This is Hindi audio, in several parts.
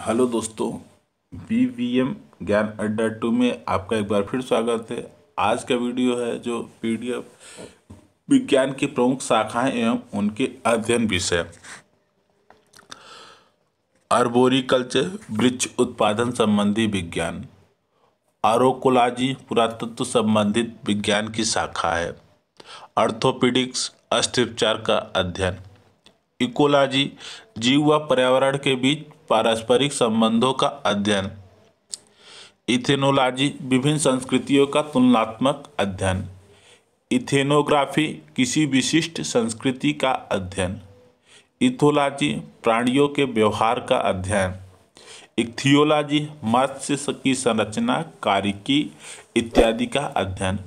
हेलो दोस्तों बी वी एम ज्ञान अड्डा टू में आपका एक बार फिर स्वागत है आज का वीडियो है जो पी डी एफ विज्ञान की प्रमुख शाखाएं एवं उनके अध्ययन विषय अर्बोरिकल्चर वृक्ष उत्पादन संबंधी विज्ञान आरोकोलॉजी पुरातत्व संबंधित विज्ञान की शाखा है अर्थोपीडिक्स अस्थिरचार का अध्ययन इकोलॉजी जीव व पर्यावरण के बीच पारस्परिक संबंधों का अध्ययन इथेनोलॉजी विभिन्न संस्कृतियों का तुलनात्मक अध्ययन इथेनोग्राफी किसी विशिष्ट संस्कृति का अध्ययन इथोलॉजी प्राणियों के व्यवहार का अध्ययन इक्थियोलॉजी मत्स्य की संरचना कारिकी इत्यादि का अध्ययन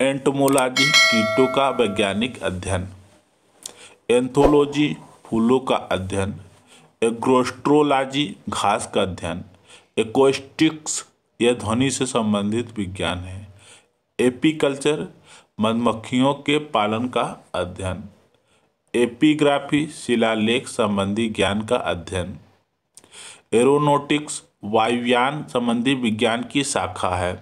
एंटोमोलॉजी कीटों का वैज्ञानिक अध्ययन एंथोलॉजी फूलों का अध्ययन एग्रोस्ट्रोलॉजी घास का अध्ययन एकोस्टिक्स यह ध्वनि से संबंधित विज्ञान है एपीकल्चर मधुमक्खियों के पालन का अध्ययन एपीग्राफी शिलालेख संबंधी ज्ञान का अध्ययन एरोनोटिक्स वायुयान संबंधी विज्ञान की शाखा है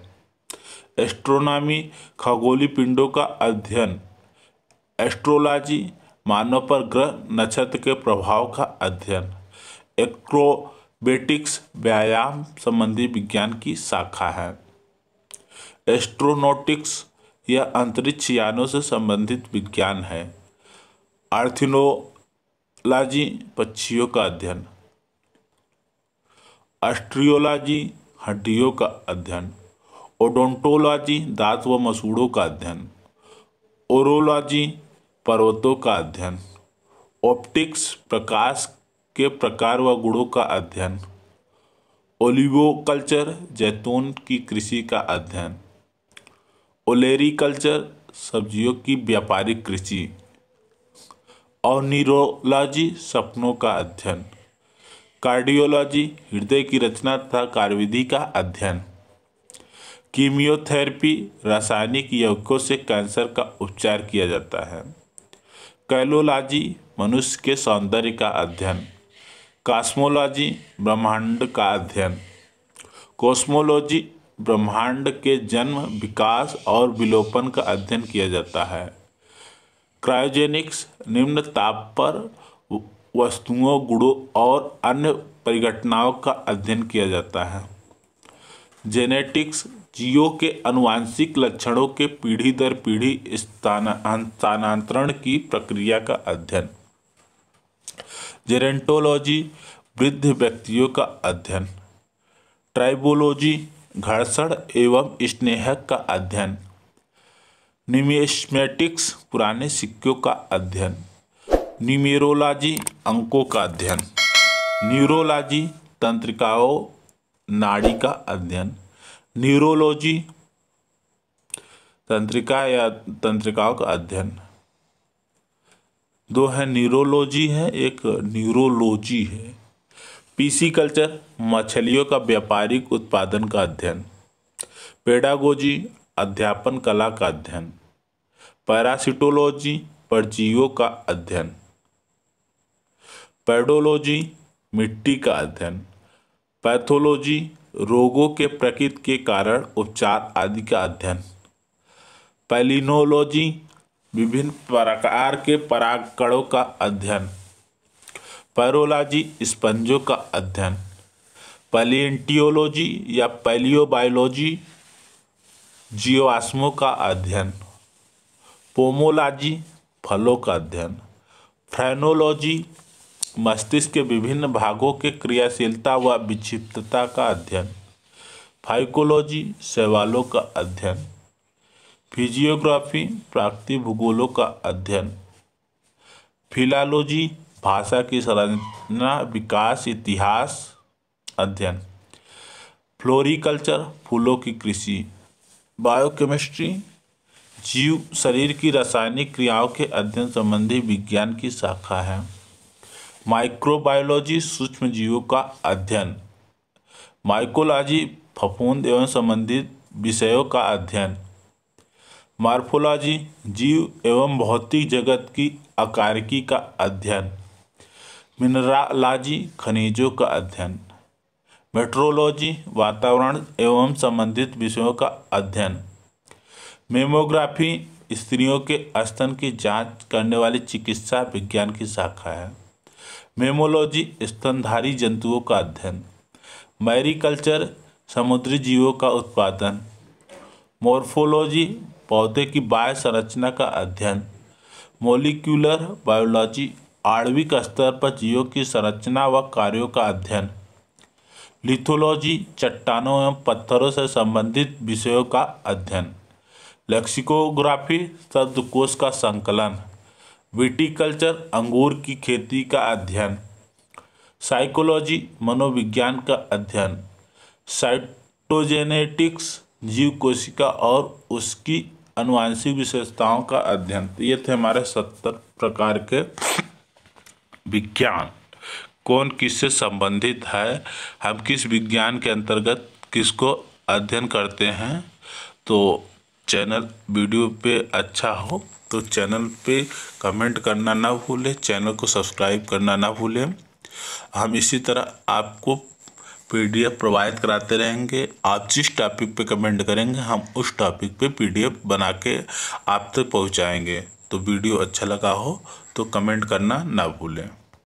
एस्ट्रोनॉमी खगोली पिंडों का अध्ययन एस्ट्रोलॉजी मानव पर ग्रह नक्षत्र के प्रभाव का अध्ययन एक्रोबेटिक्स व्यायाम संबंधी विज्ञान की शाखा है एस्ट्रोनोटिक्स यह अंतरिक्ष यानों से संबंधित विज्ञान है आर्थिनोलॉजी पक्षियों का अध्ययन एस्ट्रियोलॉजी हड्डियों का अध्ययन ओडोंटोलॉजी दांत व मसूड़ों का अध्ययन ओरोलॉजी पर्वतों का अध्ययन ऑप्टिक्स प्रकाश के प्रकार व गुणों का अध्ययन ओलिवो कल्चर जैतून की कृषि का अध्ययन ओलेरी कल्चर सब्जियों की व्यापारिक कृषि और न्यूरोलॉजी सपनों का अध्ययन कार्डियोलॉजी हृदय की रचना तथा कार्यविधि का अध्ययन कीमियोथेरेपी रासायनिक यौगिकों से कैंसर का उपचार किया जाता है कैलोलॉजी मनुष्य के सौंदर्य का अध्ययन कास्मोलॉजी ब्रह्मांड का अध्ययन कॉस्मोलॉजी ब्रह्मांड के जन्म विकास और विलोपन का अध्ययन किया जाता है क्रायोजेनिक्स निम्न ताप पर वस्तुओं गुणों और अन्य परिघटनाओं का अध्ययन किया जाता है जेनेटिक्स जियो के अनुवांशिक लक्षणों के पीढ़ी दर पीढ़ी स्थानांतरण की प्रक्रिया का अध्ययन जेरेंटोलॉजी वृद्ध व्यक्तियों का अध्ययन ट्राइबोलॉजी घर्षण एवं स्नेहक का अध्ययन निमेशमेटिक्स पुराने सिक्कों का अध्ययन न्यूमेरोलॉजी अंकों का अध्ययन न्यूरोलॉजी तंत्रिकाओं नाड़ी का अध्ययन न्यूरोलॉजी तंत्रिका या तंत्रिकाओं का अध्ययन दो है न्यूरोलॉजी है एक न्यूरोलॉजी है पीसी कल्चर मछलियों का व्यापारिक उत्पादन का अध्ययन पेडागोजी अध्यापन कला का अध्ययन पैरासिटोलॉजी परजीवों का अध्ययन पेडोलॉजी मिट्टी का अध्ययन पैथोलॉजी रोगों के प्रकृति के कारण उपचार आदि का अध्ययन पैलिनोलॉजी विभिन्न प्रकार के परागकणों का अध्ययन पैरोलॉजी स्पंजों का अध्ययन पैलियंटियोलॉजी या पैलियोबायोलॉजी जीवाश्मों का अध्ययन पोमोलॉजी फलों का अध्ययन फ्रेनोलॉजी मस्तिष्क के विभिन्न भागों के क्रियाशीलता व विक्षिप्तता का अध्ययन फाइकोलॉजी सेवालों का अध्ययन फिजियोग्राफी प्राकृतिक भूगोलों का अध्ययन फिलालोजी भाषा की संरचना विकास इतिहास अध्ययन फ्लोरिकल्चर फूलों की कृषि बायोकेमिस्ट्री जीव शरीर की रासायनिक क्रियाओं के अध्ययन संबंधी विज्ञान की शाखा है माइक्रोबायोलॉजी सूक्ष्म जीवों का अध्ययन माइकोलॉजी फफूंद एवं संबंधित विषयों का अध्ययन मार्फोलॉजी जीव एवं भौतिक जगत की आकारिकी का अध्ययन मिनरालॉजी खनिजों का अध्ययन मेट्रोलॉजी वातावरण एवं संबंधित विषयों का अध्ययन मेमोग्राफी स्त्रियों के स्तन की जांच करने वाली चिकित्सा विज्ञान की शाखा है मेमोलॉजी स्तनधारी जंतुओं का अध्ययन मैरीकल्चर समुद्री जीवों का उत्पादन मोर्फोलॉजी पौधे की बाह्य संरचना का अध्ययन मोलिक्यूलर बायोलॉजी आणविक स्तर पर जीवों की संरचना व कार्यों का अध्ययन लिथोलॉजी चट्टानों एवं पत्थरों से संबंधित विषयों का अध्ययन लेक्सिकोग्राफी शब्दकोश का संकलन विटिकल्चर अंगूर की खेती का अध्ययन साइकोलॉजी मनोविज्ञान का अध्ययन साइटोजेनेटिक्स जीव कोशिका और उसकी अनुवांशिक विशेषताओं का अध्ययन तो ये थे हमारे सत्तर प्रकार के विज्ञान कौन किससे संबंधित है हम किस विज्ञान के अंतर्गत किसको अध्ययन करते हैं तो चैनल वीडियो पे अच्छा हो तो चैनल पे कमेंट करना ना भूलें चैनल को सब्सक्राइब करना ना भूलें हम इसी तरह आपको पीडीएफ प्रोवाइड कराते रहेंगे आप जिस टॉपिक पे कमेंट करेंगे हम उस टॉपिक पे पीडीएफ बना के आप तक पहुँचाएँगे तो वीडियो अच्छा लगा हो तो कमेंट करना ना भूलें